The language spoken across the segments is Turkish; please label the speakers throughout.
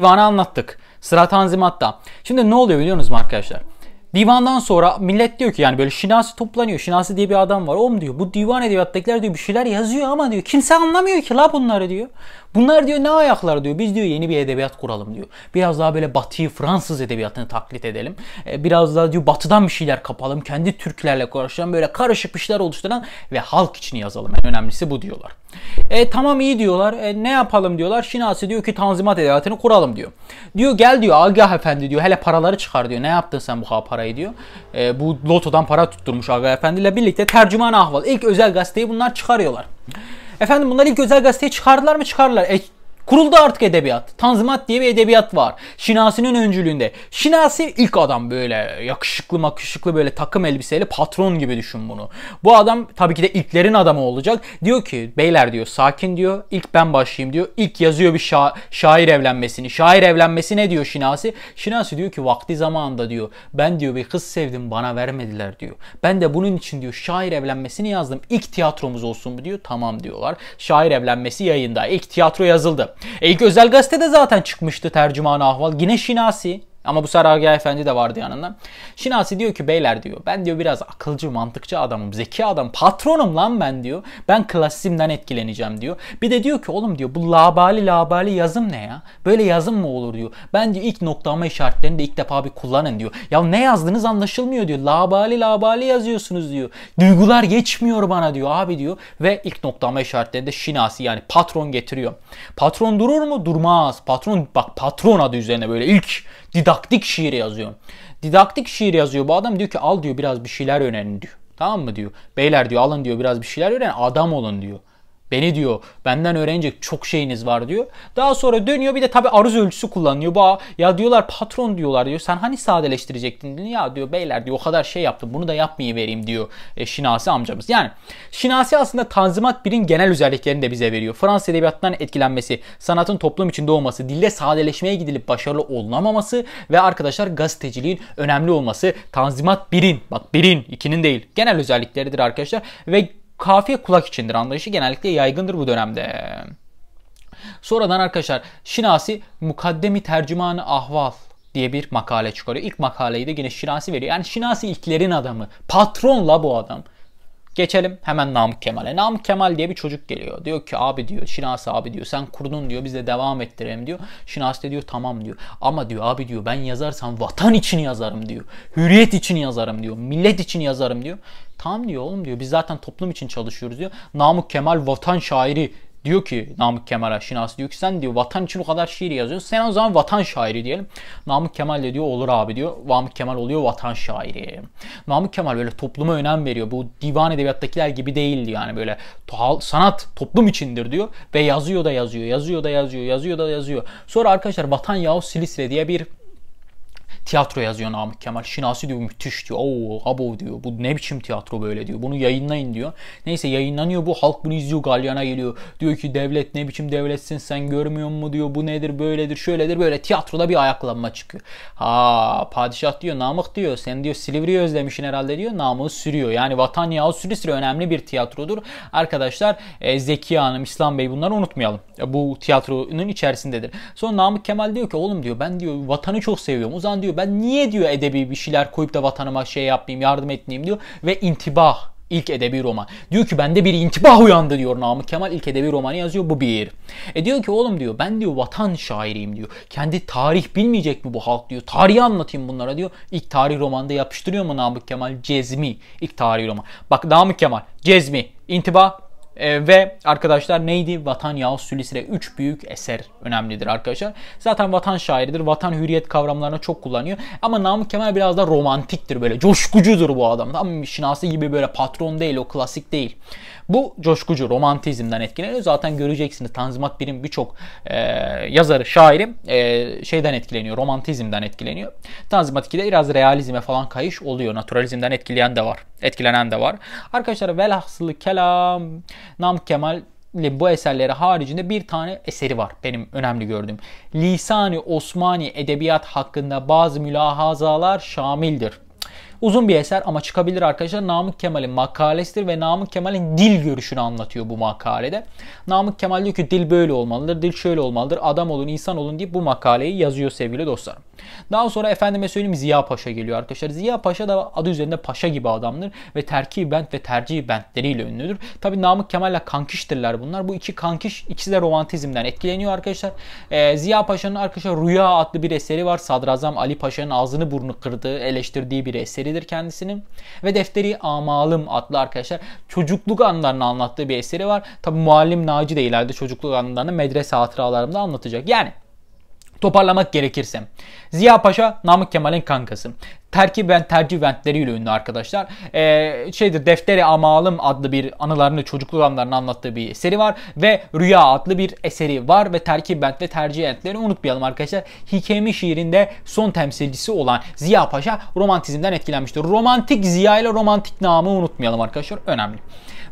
Speaker 1: Divanı anlattık. Sıra Tanzimat'ta. Şimdi ne oluyor biliyor musunuz arkadaşlar? Divandan sonra millet diyor ki yani böyle Şinasi toplanıyor. Şinasi diye bir adam var. Oğlum diyor bu divan edebiyattakiler diyor bir şeyler yazıyor ama diyor kimse anlamıyor ki la bunları diyor. Bunlar diyor ne ayaklar diyor. Biz diyor yeni bir edebiyat kuralım diyor. Biraz daha böyle batıyı Fransız edebiyatını taklit edelim. E, biraz daha diyor batıdan bir şeyler kapalım. Kendi Türklerle karışan böyle karışık bir şeyler oluşturan ve halk için yazalım. En önemlisi bu diyorlar. E tamam iyi diyorlar. E, ne yapalım diyorlar. Şinasi diyor ki tanzimat edebiyatını kuralım diyor. Diyor gel diyor Agah Efendi diyor hele paraları çıkar diyor. Ne yaptın sen bu parayı ediyor. E, bu lotodan para tutturmuş Aga Efendi ile birlikte tercüman ahval. İlk özel gazeteyi bunlar çıkarıyorlar. Efendim bunlar ilk özel gazeteyi çıkardılar mı? Çıkardılar. E, Kuruldu artık edebiyat. Tanzimat diye bir edebiyat var. Şinasi'nin öncülüğünde. Şinasi ilk adam böyle yakışıklı makışıklı böyle takım elbiseyle patron gibi düşün bunu. Bu adam tabii ki de ilklerin adamı olacak. Diyor ki beyler diyor sakin diyor. İlk ben başlayayım diyor. İlk yazıyor bir şa- şair evlenmesini. Şair evlenmesi ne diyor Şinasi? Şinasi diyor ki vakti zamanında diyor. Ben diyor bir kız sevdim bana vermediler diyor. Ben de bunun için diyor şair evlenmesini yazdım. İlk tiyatromuz olsun mu diyor. Tamam diyorlar. Şair evlenmesi yayında. İlk tiyatro yazıldı. E ilk özel gazetede zaten çıkmıştı tercüman ahval. Yine Şinasi. Ama bu Sarı Agah Efendi de vardı yanında. Şinasi diyor ki beyler diyor ben diyor biraz akılcı mantıkçı adamım zeki adam patronum lan ben diyor. Ben klasizmden etkileneceğim diyor. Bir de diyor ki oğlum diyor bu labali labali yazım ne ya? Böyle yazım mı olur diyor. Ben diyor ilk noktalama işaretlerini de ilk defa bir kullanın diyor. Ya ne yazdınız anlaşılmıyor diyor. Labali labali yazıyorsunuz diyor. Duygular geçmiyor bana diyor abi diyor. Ve ilk noktalama işaretlerinde Şinasi yani patron getiriyor. Patron durur mu? Durmaz. Patron bak patron adı üzerine böyle ilk didaktik şiir yazıyor. Didaktik şiir yazıyor. Bu adam diyor ki al diyor biraz bir şeyler öğrenin diyor. Tamam mı diyor. Beyler diyor alın diyor biraz bir şeyler öğrenin adam olun diyor. Beni diyor benden öğrenecek çok şeyiniz var diyor. Daha sonra dönüyor bir de tabi aruz ölçüsü kullanıyor. Bu ya diyorlar patron diyorlar diyor. Sen hani sadeleştirecektin diyor. Ya diyor beyler diyor o kadar şey yaptım bunu da vereyim diyor e, Şinasi amcamız. Yani Şinasi aslında Tanzimat birin genel özelliklerini de bize veriyor. Fransız edebiyatından etkilenmesi, sanatın toplum içinde olması, dille sadeleşmeye gidilip başarılı olunamaması ve arkadaşlar gazeteciliğin önemli olması Tanzimat birin bak birin ikinin değil genel özellikleridir arkadaşlar ve kafiye kulak içindir anlayışı genellikle yaygındır bu dönemde. Sonradan arkadaşlar Şinasi Mukaddemi Tercümanı Ahval diye bir makale çıkarıyor. İlk makaleyi de yine Şinasi veriyor. Yani Şinasi ilklerin adamı. Patron la bu adam. Geçelim hemen Namık Kemal'e. Namık Kemal diye bir çocuk geliyor. Diyor ki abi diyor Şinas abi diyor sen kurdun diyor biz de devam ettirelim diyor. Şinas de diyor tamam diyor. Ama diyor abi diyor ben yazarsam vatan için yazarım diyor. Hürriyet için yazarım diyor. Millet için yazarım diyor. Tamam diyor oğlum diyor biz zaten toplum için çalışıyoruz diyor. Namık Kemal vatan şairi Diyor ki Namık Kemal Aşinası diyor ki sen diyor vatan için o kadar şiir yazıyorsun. Sen o zaman vatan şairi diyelim. Namık Kemal de diyor olur abi diyor. Namık Kemal oluyor vatan şairi. Namık Kemal böyle topluma önem veriyor. Bu divan edebiyattakiler gibi değil yani böyle sanat toplum içindir diyor. Ve yazıyor da yazıyor, yazıyor da yazıyor, yazıyor da yazıyor. Sonra arkadaşlar Vatan Yahu Silisre diye bir tiyatro yazıyor Namık Kemal. Şinasi diyor müthiş diyor. Oo, abo diyor. Bu ne biçim tiyatro böyle diyor. Bunu yayınlayın diyor. Neyse yayınlanıyor bu. Halk bunu izliyor. Galyana geliyor. Diyor ki devlet ne biçim devletsin sen görmüyor mu diyor. Bu nedir böyledir şöyledir böyle. Tiyatroda bir ayaklanma çıkıyor. Ha padişah diyor Namık diyor. Sen diyor Silivri'yi özlemişsin herhalde diyor. Namık sürüyor. Yani vatan yağı sürü önemli bir tiyatrodur. Arkadaşlar e, Zeki Hanım, İslam Bey bunları unutmayalım. E, bu tiyatronun içerisindedir. Sonra Namık Kemal diyor ki oğlum diyor ben diyor vatanı çok seviyorum. O zaman diyor diyor. Ben niye diyor edebi bir şeyler koyup da vatanıma şey yapmayayım, yardım etmeyeyim diyor. Ve intibah ilk edebi roman. Diyor ki bende bir intibah uyandı diyor Namık Kemal ilk edebi romanı yazıyor bu bir. E diyor ki oğlum diyor ben diyor vatan şairiyim diyor. Kendi tarih bilmeyecek mi bu halk diyor. Tarihi anlatayım bunlara diyor. İlk tarih romanda yapıştırıyor mu Namık Kemal Cezmi ilk tarih roman. Bak Namık Kemal Cezmi intibah e, ve arkadaşlar neydi? Vatan Yavuz Sülisi'de 3 büyük eser önemlidir arkadaşlar. Zaten vatan şairidir. Vatan hürriyet kavramlarına çok kullanıyor. Ama Namık Kemal biraz da romantiktir böyle. Coşkucudur bu adam. Tam şinası gibi böyle patron değil o klasik değil. Bu coşkucu romantizmden etkileniyor. Zaten göreceksiniz Tanzimat Birim birçok e, yazarı, şairi e, şeyden etkileniyor. Romantizmden etkileniyor. Tanzimat 2'de biraz realizme falan kayış oluyor. Naturalizmden etkileyen de var etkilenen de var. Arkadaşlar velhasılı kelam Namık Kemal ile bu eserleri haricinde bir tane eseri var benim önemli gördüğüm. Lisani Osmani edebiyat hakkında bazı mülahazalar şamildir. Uzun bir eser ama çıkabilir arkadaşlar. Namık Kemal'in makalesidir ve Namık Kemal'in dil görüşünü anlatıyor bu makalede. Namık Kemal diyor ki dil böyle olmalıdır, dil şöyle olmalıdır, adam olun, insan olun diye bu makaleyi yazıyor sevgili dostlarım. Daha sonra efendime söyleyeyim Ziya Paşa geliyor arkadaşlar. Ziya Paşa da adı üzerinde paşa gibi adamdır ve terki bent ve tercih bentleriyle ünlüdür. Tabi Namık Kemal'le kankiştirler bunlar. Bu iki kankiş ikisi de romantizmden etkileniyor arkadaşlar. Ee, Ziya Paşa'nın arkadaşlar Rüya adlı bir eseri var. Sadrazam Ali Paşa'nın ağzını burnu kırdığı eleştirdiği bir eseri eseridir kendisinin. Ve Defteri Amalım adlı arkadaşlar çocukluk anlarını anlattığı bir eseri var. Tabi Muallim Naci de ileride çocukluk anlarını medrese hatıralarında anlatacak. Yani Toparlamak gerekirse. Ziya Paşa Namık Kemal'in kankası terkiben tercüventleriyle ünlü arkadaşlar. Ee, şeyde Defteri Amalım adlı bir anılarını çocukluk anlarını anlattığı bir eseri var ve Rüya adlı bir eseri var ve terkiben ve tercihentleri unutmayalım arkadaşlar. Hikemi şiirinde son temsilcisi olan Ziya Paşa romantizmden etkilenmiştir. Romantik Ziya ile romantik namı unutmayalım arkadaşlar. Önemli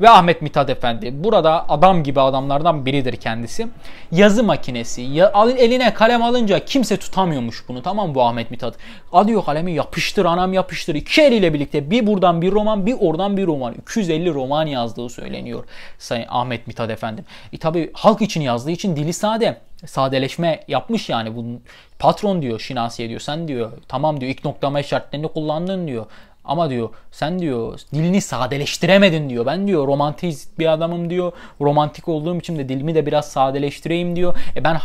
Speaker 1: ve Ahmet Mithat Efendi. Burada adam gibi adamlardan biridir kendisi. Yazı makinesi. Ya, eline kalem alınca kimse tutamıyormuş bunu tamam bu Ahmet Mithat. Alıyor kalemi yapış yapıştır anam yapıştır iki eliyle birlikte bir buradan bir roman bir oradan bir roman 250 roman yazdığı söyleniyor Sayın Ahmet Mithat Efendi. E tabi halk için yazdığı için dili sade sadeleşme yapmış yani bunun patron diyor Şinasiye diyor sen diyor tamam diyor ilk noktama şartlarını kullandın diyor ama diyor sen diyor dilini sadeleştiremedin diyor. Ben diyor romantik bir adamım diyor. Romantik olduğum için de dilimi de biraz sadeleştireyim diyor. E ben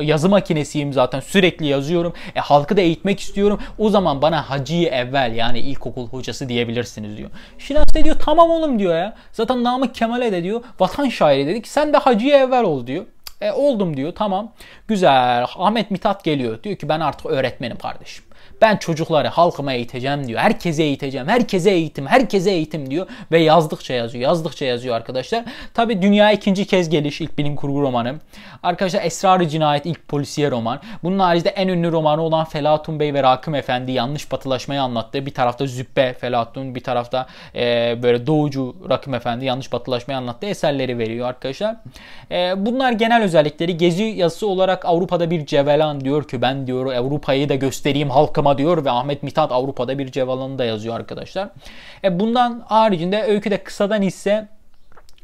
Speaker 1: yazı makinesiyim zaten sürekli yazıyorum. E halkı da eğitmek istiyorum. O zaman bana hacıyı evvel yani ilkokul hocası diyebilirsiniz diyor. Şinas diyor tamam oğlum diyor ya. Zaten Namık Kemal'e de diyor vatan şairi dedik. Sen de hacıyı evvel ol diyor. E oldum diyor tamam. Güzel. Ahmet Mithat geliyor. Diyor ki ben artık öğretmenim kardeşim. Ben çocukları halkıma eğiteceğim diyor. Herkese eğiteceğim. Herkese eğitim. Herkese eğitim diyor. Ve yazdıkça yazıyor. Yazdıkça yazıyor arkadaşlar. Tabi Dünya ikinci kez geliş ilk bilim kurgu romanı. Arkadaşlar esrar Cinayet ilk polisiye roman. Bunun haricinde en ünlü romanı olan Felatun Bey ve Rakım Efendi yanlış batılaşmayı anlattı. Bir tarafta Züppe Felatun bir tarafta e, böyle Doğucu Rakım Efendi yanlış batılaşmayı anlattı. eserleri veriyor arkadaşlar. E, bunlar genel özellikleri. Gezi yazısı olarak Avrupa'da bir cevelan diyor ki ben diyor Avrupa'yı da göstereyim halkıma ama diyor ve Ahmet Mithat Avrupa'da bir cevalanı da yazıyor arkadaşlar. E bundan haricinde öyküde kısadan ise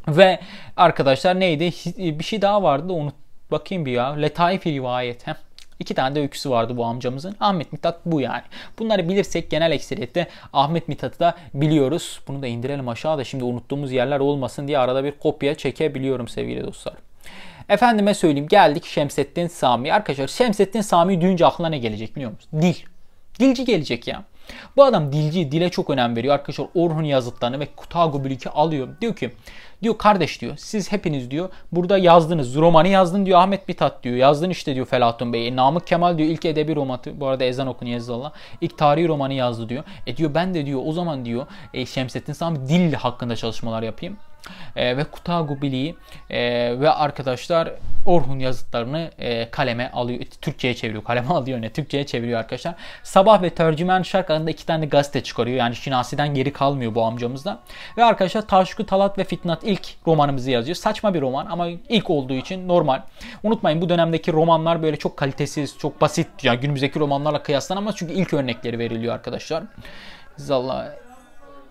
Speaker 1: ve arkadaşlar neydi? E, bir şey daha vardı da unut bakayım bir ya. Letaif rivayet. Heh. İki tane de öyküsü vardı bu amcamızın. Ahmet Mithat bu yani. Bunları bilirsek genel ekseriyette Ahmet Mithat'ı da biliyoruz. Bunu da indirelim aşağıda şimdi unuttuğumuz yerler olmasın diye arada bir kopya çekebiliyorum sevgili dostlar. Efendime söyleyeyim geldik Şemsettin Sami. Arkadaşlar Şemsettin Sami duyunca aklına ne gelecek biliyor musun? Dil. Dilci gelecek ya. Bu adam dilci, dile çok önem veriyor. Arkadaşlar Orhun yazıtlarını ve Kutago Bülük'ü alıyor. Diyor ki, diyor kardeş diyor, siz hepiniz diyor, burada yazdınız, romanı yazdın diyor Ahmet Bitat diyor, yazdın işte diyor Felahattin Bey. E, Namık Kemal diyor ilk edebi romanı, bu arada ezan okunu Yazılallah, ilk tarihi romanı yazdı diyor. E diyor ben de diyor o zaman diyor e, Şemsettin Sami dil hakkında çalışmalar yapayım e, ve Kutagu Bili'yi e, ve arkadaşlar Orhun yazıtlarını e, kaleme alıyor. E, Türkçe'ye çeviriyor. Kaleme alıyor ne? Türkçe'ye çeviriyor arkadaşlar. Sabah ve Tercümen Şark adında iki tane de gazete çıkarıyor. Yani Şinasi'den geri kalmıyor bu amcamızda. Ve arkadaşlar Taşku Talat ve Fitnat ilk romanımızı yazıyor. Saçma bir roman ama ilk olduğu için normal. Unutmayın bu dönemdeki romanlar böyle çok kalitesiz, çok basit. Yani günümüzdeki romanlarla kıyaslanamaz çünkü ilk örnekleri veriliyor arkadaşlar. Zalla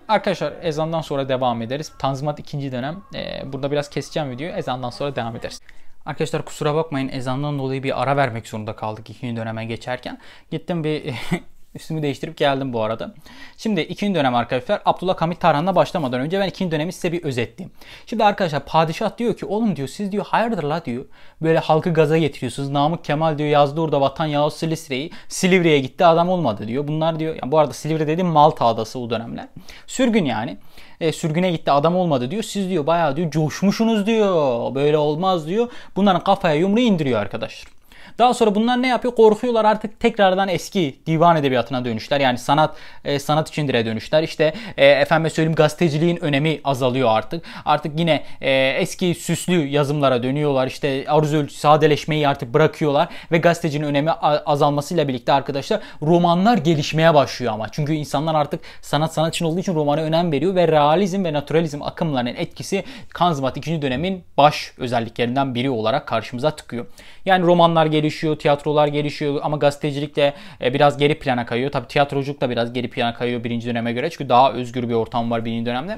Speaker 1: Arkadaşlar ezandan sonra devam ederiz. Tanzimat ikinci dönem. Ee, burada biraz keseceğim videoyu. Ezandan sonra devam ederiz. Arkadaşlar kusura bakmayın ezandan dolayı bir ara vermek zorunda kaldık ikinci döneme geçerken. Gittim bir Üstümü değiştirip geldim bu arada. Şimdi ikinci dönem arkadaşlar Abdullah Hamit Tarhan'la başlamadan önce ben ikinci dönemi size bir özetleyeyim. Şimdi arkadaşlar padişah diyor ki oğlum diyor siz diyor hayırdır la diyor. Böyle halkı gaza getiriyorsunuz. Namık Kemal diyor yazdı orada vatan Yavuz Silivri'yi. Silivri'ye gitti adam olmadı diyor. Bunlar diyor yani bu arada Silivri dediğim Malta adası o dönemler. Sürgün yani. E, sürgüne gitti adam olmadı diyor. Siz diyor bayağı diyor coşmuşsunuz diyor. Böyle olmaz diyor. Bunların kafaya yumruğu indiriyor arkadaşlar. Daha sonra bunlar ne yapıyor? Korkuyorlar artık tekrardan eski divan edebiyatına dönüşler. Yani sanat e, sanat içindire dönüşler. İşte e, efendim söyleyeyim gazeteciliğin önemi azalıyor artık. Artık yine e, eski süslü yazımlara dönüyorlar. İşte arzu sadeleşmeyi artık bırakıyorlar ve gazetecinin önemi azalmasıyla birlikte arkadaşlar romanlar gelişmeye başlıyor ama. Çünkü insanlar artık sanat sanat için olduğu için romana önem veriyor ve realizm ve naturalizm akımlarının etkisi Kanzimat 2. dönemin baş özelliklerinden biri olarak karşımıza çıkıyor Yani romanlar gelişiyor gelişiyor, tiyatrolar gelişiyor ama gazetecilik de e, biraz geri plana kayıyor. Tabii tiyatrocuk da biraz geri plana kayıyor birinci döneme göre. Çünkü daha özgür bir ortam var birinci dönemde.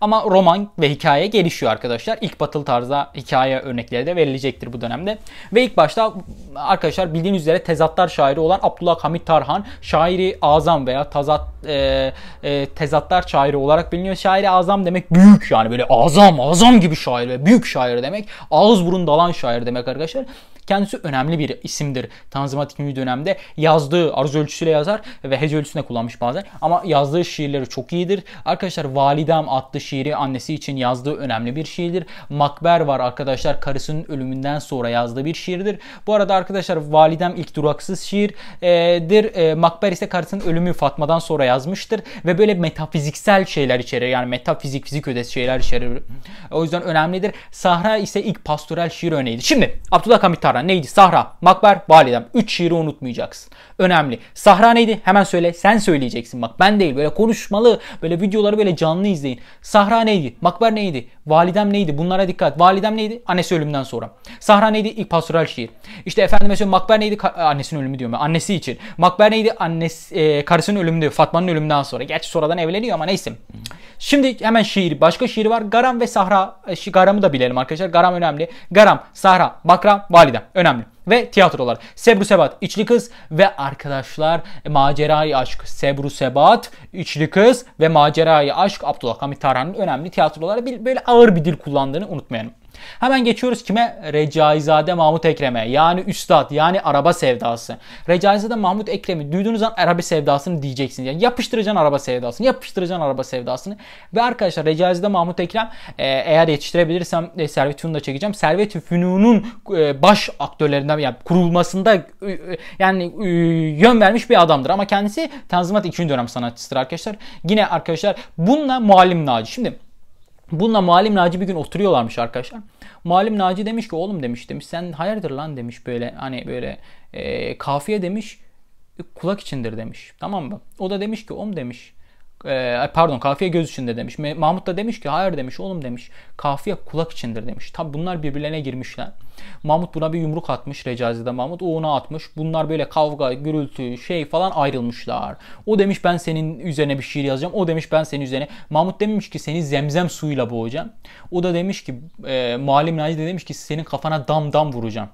Speaker 1: Ama roman ve hikaye gelişiyor arkadaşlar. İlk batıl tarzda hikaye örnekleri de verilecektir bu dönemde. Ve ilk başta arkadaşlar bildiğiniz üzere tezatlar şairi olan Abdullah Hamit Tarhan şairi azam veya tazat, e, e, tezatlar şairi olarak biliniyor. Şairi azam demek büyük yani böyle azam azam gibi şair ve büyük şair demek. Ağız burun dalan şair demek arkadaşlar. Kendisi önemli bir isimdir Tanzimat 2. dönemde. Yazdığı arzu ölçüsüyle yazar ve hece ölçüsüne kullanmış bazen. Ama yazdığı şiirleri çok iyidir. Arkadaşlar Validem, adlı şiiri annesi için yazdığı önemli bir şiirdir. Makber var arkadaşlar karısının ölümünden sonra yazdığı bir şiirdir. Bu arada arkadaşlar Validem ilk duraksız şiirdir. E, Makber ise karısının ölümü Fatma'dan sonra yazmıştır. Ve böyle metafiziksel şeyler içerir. Yani metafizik, fizik ötesi şeyler içerir. O yüzden önemlidir. Sahra ise ilk pastoral şiir örneğiydi. Şimdi Abdullah Hamit Tarhan neydi? Sahra, Makber, Validem. Üç şiiri unutmayacaksın. Önemli. Sahra neydi? Hemen söyle. Sen söyleyeceksin bak. Ben değil. Böyle konuşmalı. Böyle videoları böyle canlı izleyin. Sahra neydi? Makber neydi? Validem neydi? Bunlara dikkat. Validem neydi? Annesi ölümden sonra. Sahra neydi? İlk pastoral şiir. İşte efendime söylüyorum makber neydi? annesinin ölümü diyorum. Ben. Annesi için. Makber neydi? Annesi, e, karısının ölümü diyor. Fatma'nın ölümünden sonra. Gerçi sonradan evleniyor ama neyse. Şimdi hemen şiir. Başka şiir var. Garam ve Sahra. E, garam'ı da bilelim arkadaşlar. Garam önemli. Garam, Sahra, Bakram, Validem. Önemli ve tiyatrolar. Sebru Sebat İçli Kız ve Arkadaşlar e, Macerayı Aşk. Sebru Sebat İçli Kız ve Macerayı Aşk Abdullah Hamit Tarhan'ın önemli tiyatroları böyle ağır bir dil kullandığını unutmayalım. Hemen geçiyoruz kime? Recaizade Mahmut Ekrem'e. Yani üstad yani araba sevdası. Recaizade Mahmut Ekrem'i duyduğunuz an araba sevdasını diyeceksiniz. Yani yapıştıracaksın araba sevdasını. Yapıştıracaksın araba sevdasını. Ve arkadaşlar Recaizade Mahmut Ekrem e, eğer yetiştirebilirsem e, Servet Fünun'u da çekeceğim. Servet Fünun'un e, baş aktörlerinden yani kurulmasında e, e yani e, yön vermiş bir adamdır. Ama kendisi Tanzimat 2. dönem sanatçısıdır arkadaşlar. Yine arkadaşlar bununla Muallim Naci. Şimdi Bununla Muallim Naci bir gün oturuyorlarmış arkadaşlar. Muallim Naci demiş ki oğlum demiş demiş sen hayırdır lan demiş böyle hani böyle e, kafiye demiş kulak içindir demiş. Tamam mı? O da demiş ki om demiş e, pardon kafiye göz içinde demiş. Mahmut da demiş ki hayır demiş oğlum demiş. Kafiye kulak içindir demiş. Tabi bunlar birbirlerine girmişler. Mahmut buna bir yumruk atmış Recazi'de Mahmut. O ona atmış. Bunlar böyle kavga, gürültü, şey falan ayrılmışlar. O demiş ben senin üzerine bir şiir yazacağım. O demiş ben senin üzerine. Mahmut demiş ki seni zemzem suyuyla boğacağım. O da demiş ki e, Muallim Naci demiş ki senin kafana dam dam vuracağım.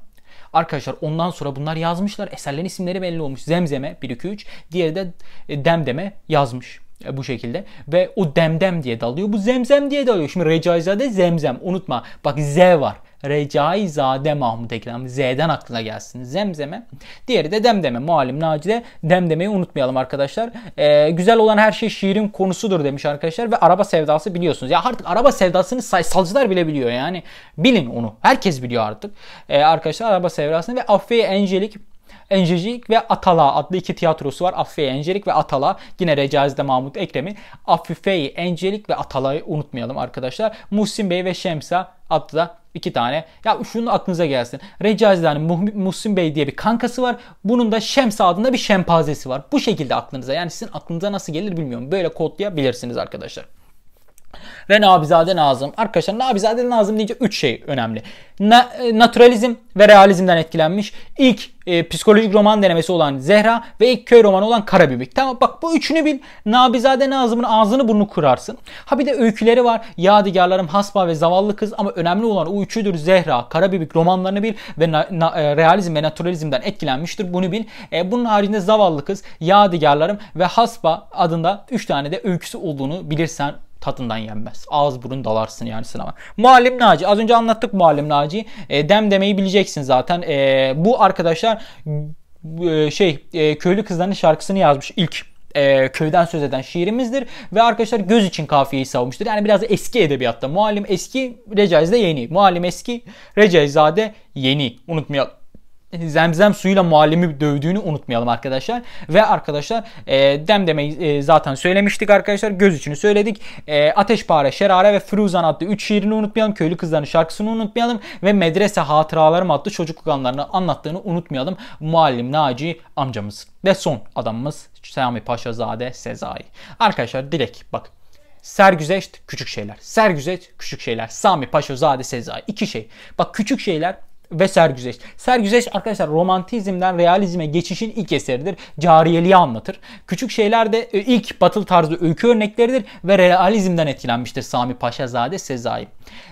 Speaker 1: Arkadaşlar ondan sonra bunlar yazmışlar. Eserlerin isimleri belli olmuş. Zemzeme 1 2 3, diğeri de e, Demdeme yazmış. E, bu şekilde. Ve o demdem diye dalıyor. Bu zemzem diye dalıyor. Şimdi Recaizade zemzem. Unutma. Bak Z var. Recaizade Mahmut Ekrem. Z'den aklına gelsin. Zemzeme. Diğeri de Demdeme. Muallim Nacide Demdeme'yi unutmayalım arkadaşlar. Ee, güzel olan her şey şiirin konusudur demiş arkadaşlar. Ve araba sevdası biliyorsunuz. Ya artık araba sevdasını salcılar bile biliyor yani. Bilin onu. Herkes biliyor artık. Ee, arkadaşlar araba sevdasını ve Affe Encelik Encecik ve Atala adlı iki tiyatrosu var. Afife Encelik ve Atala. Yine Recaiz'de Mahmut Ekrem'in. Afife'yi Encelik ve Atala'yı unutmayalım arkadaşlar. Muhsin Bey ve Şemsa adlı da iki tane. Ya şunu aklınıza gelsin. Recaiz'de hani muh Muhsin Bey diye bir kankası var. Bunun da Şemsa adında bir şempazesi var. Bu şekilde aklınıza yani sizin aklınıza nasıl gelir bilmiyorum. Böyle kodlayabilirsiniz arkadaşlar ve Nabizade Nazım. Arkadaşlar Nabizade Nazım deyince 3 şey önemli. Na, e, naturalizm ve realizmden etkilenmiş. İlk e, psikolojik roman denemesi olan Zehra ve ilk köy romanı olan Karabibik. Tamam bak bu üçünü bil. Nabizade Nazım'ın ağzını burnu kurarsın. Ha bir de öyküleri var. Yadigarlarım Hasba ve Zavallı Kız ama önemli olan o üçüdür. Zehra, Karabibik romanlarını bil ve na, na, e, realizm ve naturalizmden etkilenmiştir. Bunu bil. E, bunun haricinde Zavallı Kız, Yadigarlarım ve Hasba adında 3 tane de öyküsü olduğunu bilirsen tadından yenmez. Ağız burun dalarsın yani sınava. Muallim Naci. Az önce anlattık Muallim Naci. E, dem demeyi bileceksin zaten. E, bu arkadaşlar e, şey e, köylü kızların şarkısını yazmış ilk e, köyden söz eden şiirimizdir. Ve arkadaşlar göz için kafiyeyi savunmuştur. Yani biraz eski edebiyatta. Muallim eski, Recaiz'de yeni. Muallim eski, Recaizade yeni. Unutmayalım zemzem suyuyla muallimi dövdüğünü unutmayalım arkadaşlar. Ve arkadaşlar e, demdemeyi e, zaten söylemiştik arkadaşlar. Göz içini söyledik. E, Ateşpare, Şerare ve Firuzan adlı 3 şiirini unutmayalım. Köylü kızların şarkısını unutmayalım. Ve Medrese Hatıralarım adlı çocukluk anlarını anlattığını unutmayalım. Muallim Naci amcamız. Ve son adamımız Sami Paşazade Sezai. Arkadaşlar direkt bak Sergüzeşt küçük şeyler. Sergüzeşt küçük şeyler. Sami Paşazade Sezai. iki şey. Bak küçük şeyler ve Sergüzeşt. Sergüzeşt arkadaşlar romantizmden realizme geçişin ilk eseridir. Cariyeliği anlatır. Küçük şeyler de e, ilk batıl tarzı öykü örnekleridir ve realizmden etkilenmiştir Sami Paşazade Sezai.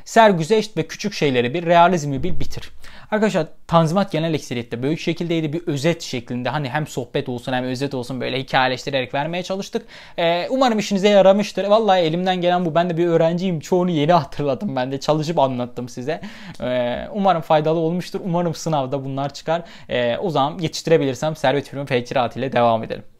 Speaker 1: Sergüzeşt ve küçük şeyleri bir realizmi bir bitir. Arkadaşlar Tanzimat genel ekseriyette büyük şekildeydi. Bir özet şeklinde hani hem sohbet olsun hem özet olsun böyle hikayeleştirerek vermeye çalıştık. Ee, umarım işinize yaramıştır. Vallahi elimden gelen bu. Ben de bir öğrenciyim. Çoğunu yeni hatırladım ben de. Çalışıp anlattım size. Ee, umarım faydalı olur olmuştur. Umarım sınavda bunlar çıkar. E, o zaman yetiştirebilirsem Servet Ürün Fakir ile devam edelim.